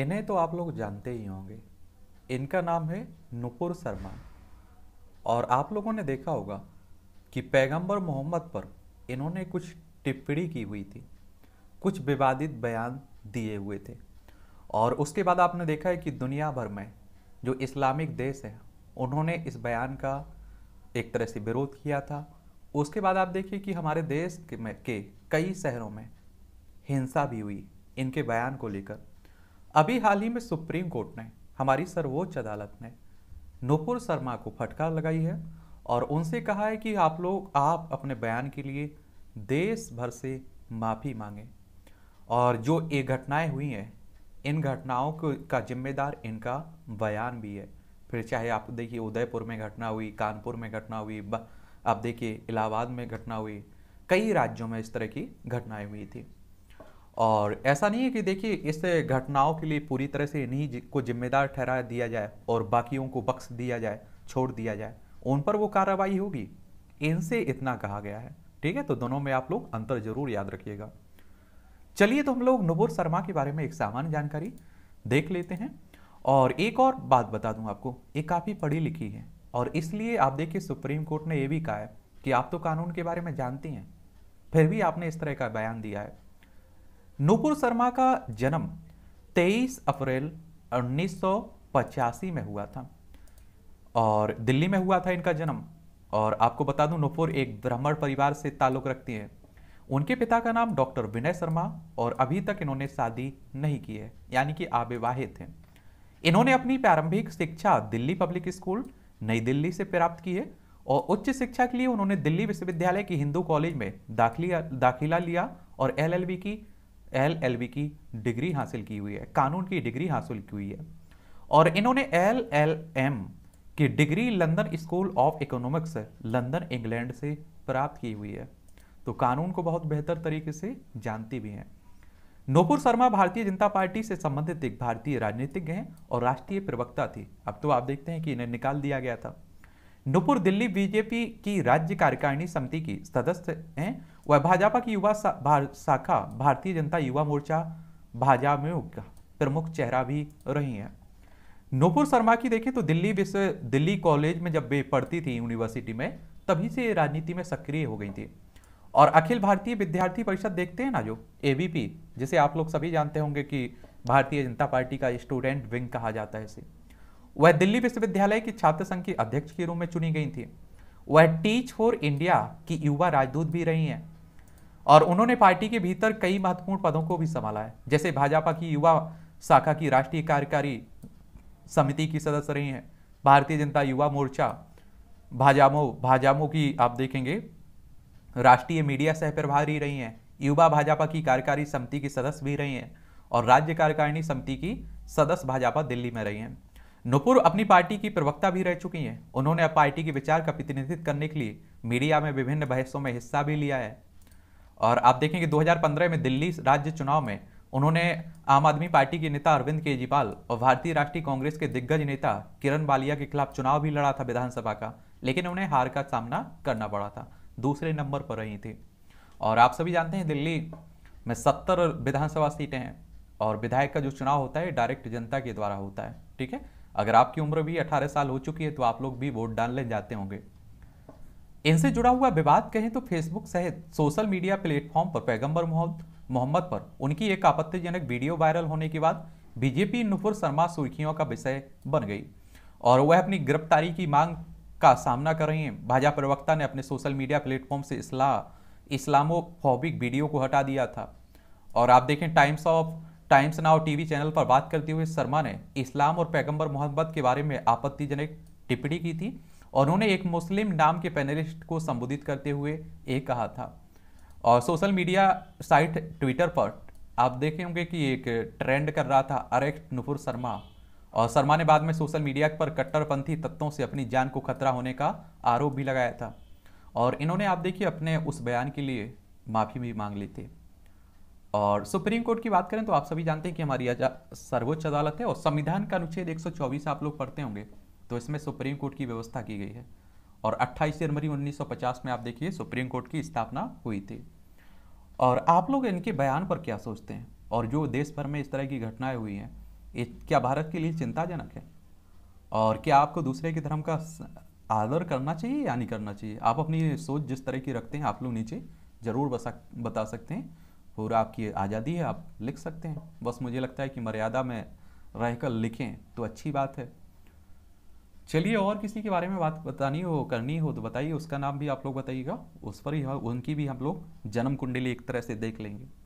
इन्हें तो आप लोग जानते ही होंगे इनका नाम है नुपुर शर्मा और आप लोगों ने देखा होगा कि पैगंबर मोहम्मद पर इन्होंने कुछ टिप्पणी की हुई थी कुछ विवादित बयान दिए हुए थे और उसके बाद आपने देखा है कि दुनिया भर में जो इस्लामिक देश हैं उन्होंने इस बयान का एक तरह से विरोध किया था उसके बाद आप देखिए कि हमारे देश के, के कई शहरों में हिंसा भी हुई इनके बयान को लेकर अभी हाल ही में सुप्रीम कोर्ट ने हमारी सर्वोच्च अदालत ने नुपुर शर्मा को फटकार लगाई है और उनसे कहा है कि आप लोग आप अपने बयान के लिए देश भर से माफ़ी मांगें और जो ये घटनाएं हुई हैं इन घटनाओं को का जिम्मेदार इनका बयान भी है फिर चाहे आप देखिए उदयपुर में घटना हुई कानपुर में घटना हुई आप देखिए इलाहाबाद में घटना हुई कई राज्यों में इस तरह की घटनाएं हुई थी और ऐसा नहीं है कि देखिए इस घटनाओं के लिए पूरी तरह से इन्हीं को जिम्मेदार ठहरा दिया जाए और बाकियों को बख्श दिया जाए छोड़ दिया जाए उन पर वो कार्रवाई होगी इनसे इतना कहा गया है ठीक है तो दोनों में आप लोग अंतर जरूर याद रखिएगा चलिए तो हम लोग नुबुर शर्मा के बारे में एक सामान्य जानकारी देख लेते हैं और एक और बात बता दूं आपको ये काफ़ी पढ़ी लिखी है और इसलिए आप देखिए सुप्रीम कोर्ट ने ये भी कहा है कि आप तो कानून के बारे में जानती हैं फिर भी आपने इस तरह का बयान दिया है नुपुर शर्मा का जन्म 23 अप्रैल उन्नीस में हुआ था और दिल्ली में हुआ था इनका जन्म और आपको बता दूं नुपुर एक ब्राह्मण परिवार से ताल्लुक़ रखती हैं उनके पिता का नाम डॉक्टर विनय शर्मा और अभी तक इन्होंने शादी नहीं की है यानी कि अविवाहित हैं इन्होंने अपनी प्रारंभिक शिक्षा दिल्ली पब्लिक स्कूल नई दिल्ली से प्राप्त की है और उच्च शिक्षा के लिए उन्होंने दिल्ली विश्वविद्यालय की हिंदू कॉलेज में दाखिला दाखिला लिया और एलएलबी की एल एल बी की डिग्री हासिल की हुई है कानून की डिग्री हासिल की हुई है और इन्होंने एल एल एम की degree London School of Economics London England से प्राप्त की हुई है तो कानून को बहुत बेहतर तरीके से जानती भी हैं नोपुर शर्मा भारतीय जनता पार्टी से संबंधित एक भारतीय राजनीतिज्ञ हैं और राष्ट्रीय प्रवक्ता थी अब तो आप देखते हैं कि इन्हें निकाल दिया गया था नुपुर दिल्ली बीजेपी की राज्य कार्यकारिणी समिति की सदस्य हैं वह भाजपा की युवा सा, भार, शाखा भारतीय जनता युवा मोर्चा भाजपा में प्रमुख चेहरा भी रही हैं नुपुर शर्मा की देखें तो दिल्ली विश्व दिल्ली कॉलेज में जब वे पढ़ती थी यूनिवर्सिटी में तभी से राजनीति में सक्रिय हो गई थी और अखिल भारतीय विद्यार्थी परिषद देखते हैं ना जो ए जिसे आप लोग सभी जानते होंगे कि भारतीय जनता पार्टी का स्टूडेंट विंग कहा जाता है इसे वह दिल्ली विश्वविद्यालय की छात्र संघ की अध्यक्ष के रूप में चुनी गई थी वह टीच फॉर इंडिया की युवा राजदूत भी रही हैं और उन्होंने पार्टी के भीतर कई महत्वपूर्ण पदों को भी संभाला है जैसे भाजपा की युवा शाखा की राष्ट्रीय कार्यकारी समिति की सदस्य रही हैं भारतीय जनता युवा मोर्चा भाजामो भाजामो की आप देखेंगे राष्ट्रीय मीडिया सह प्रभारी रही हैं युवा भाजपा की कार्यकारी समिति की सदस्य भी रही हैं और राज्य कार्यकारिणी समिति की सदस्य भाजपा दिल्ली में रही हैं नुपुर अपनी पार्टी की प्रवक्ता भी रह चुकी हैं उन्होंने अब पार्टी के विचार का प्रतिनिधित्व करने के लिए मीडिया में विभिन्न बहसों में हिस्सा भी लिया है और आप देखें कि 2015 में दिल्ली राज्य चुनाव में उन्होंने आम आदमी पार्टी के नेता अरविंद केजरीवाल और भारतीय राष्ट्रीय कांग्रेस के दिग्गज नेता किरण बालिया के खिलाफ चुनाव भी लड़ा था विधानसभा का लेकिन उन्हें हार का सामना करना पड़ा था दूसरे नंबर पर रही थी और आप सभी जानते हैं दिल्ली में सत्तर विधानसभा सीटें हैं और विधायक का जो चुनाव होता है डायरेक्ट जनता के द्वारा होता है ठीक है अगर आपकी उम्र भी 18 साल हो चुकी है तो आप लोग भी वोट डालने जाते होंगे इनसे जुड़ा हुआ विवाद कहें तो फेसबुक सहित सोशल मीडिया प्लेटफॉर्म पर पैगंबर मोहम्मद पर उनकी एक आपत्तिजनक वीडियो वायरल होने के बाद बीजेपी नुपुर शर्मा सुर्खियों का विषय बन गई और वह अपनी गिरफ्तारी की मांग का सामना कर रही हैं भाजपा प्रवक्ता ने अपने सोशल मीडिया प्लेटफॉर्म से इस्ला इस्लामोफोबिक वीडियो को हटा दिया था और आप देखें Times of Times Now TV channel पर बात करते हुए शर्मा ने इस्लाम और पैगंबर मोहम्मद के बारे में आपत्तिजनक टिप्पणी की थी और उन्होंने एक मुस्लिम नाम के पैनलिस्ट को संबोधित करते हुए ये कहा था और सोशल मीडिया साइट ट्विटर पर आप देखे होंगे कि एक ट्रेंड कर रहा था अरेक्ट नुपुर शर्मा और शर्मा ने बाद में सोशल मीडिया पर कट्टरपंथी तत्वों से अपनी जान को खतरा होने का आरोप भी लगाया था और इन्होंने आप देखिए अपने उस बयान के लिए माफ़ी भी मांग ली थी और सुप्रीम कोर्ट की बात करें तो आप सभी जानते हैं कि हमारी सर्वोच्च अदालत है और संविधान का अनुच्छेद 124 आप लोग पढ़ते होंगे तो इसमें सुप्रीम कोर्ट की व्यवस्था की गई है और 28 जनवरी 1950 में आप देखिए सुप्रीम कोर्ट की स्थापना हुई थी और आप लोग इनके बयान पर क्या सोचते हैं और जो देश भर में इस तरह की घटनाएं हुई हैं ये क्या भारत के लिए चिंताजनक है और क्या आपको दूसरे के धर्म का आदर करना चाहिए या नहीं करना चाहिए आप अपनी सोच जिस तरह की रखते हैं आप लोग नीचे ज़रूर बता सकते हैं पूरा आपकी आज़ादी है आप लिख सकते हैं बस मुझे लगता है कि मर्यादा में रहकर लिखें तो अच्छी बात है चलिए और किसी के बारे में बात बतानी हो करनी हो तो बताइए उसका नाम भी आप लोग बताइएगा उस पर ही उनकी भी हम लोग जन्म कुंडली एक तरह से देख लेंगे